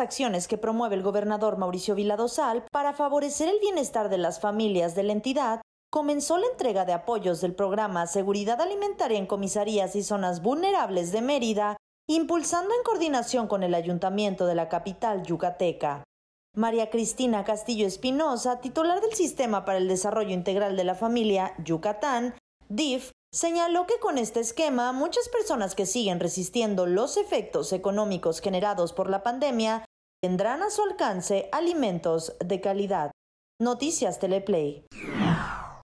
acciones que promueve el gobernador Mauricio Viladosal para favorecer el bienestar de las familias de la entidad, comenzó la entrega de apoyos del programa Seguridad Alimentaria en comisarías y zonas vulnerables de Mérida, impulsando en coordinación con el ayuntamiento de la capital yucateca. María Cristina Castillo Espinosa, titular del Sistema para el Desarrollo Integral de la Familia, Yucatán, DIF, Señaló que con este esquema muchas personas que siguen resistiendo los efectos económicos generados por la pandemia tendrán a su alcance alimentos de calidad. Noticias Teleplay.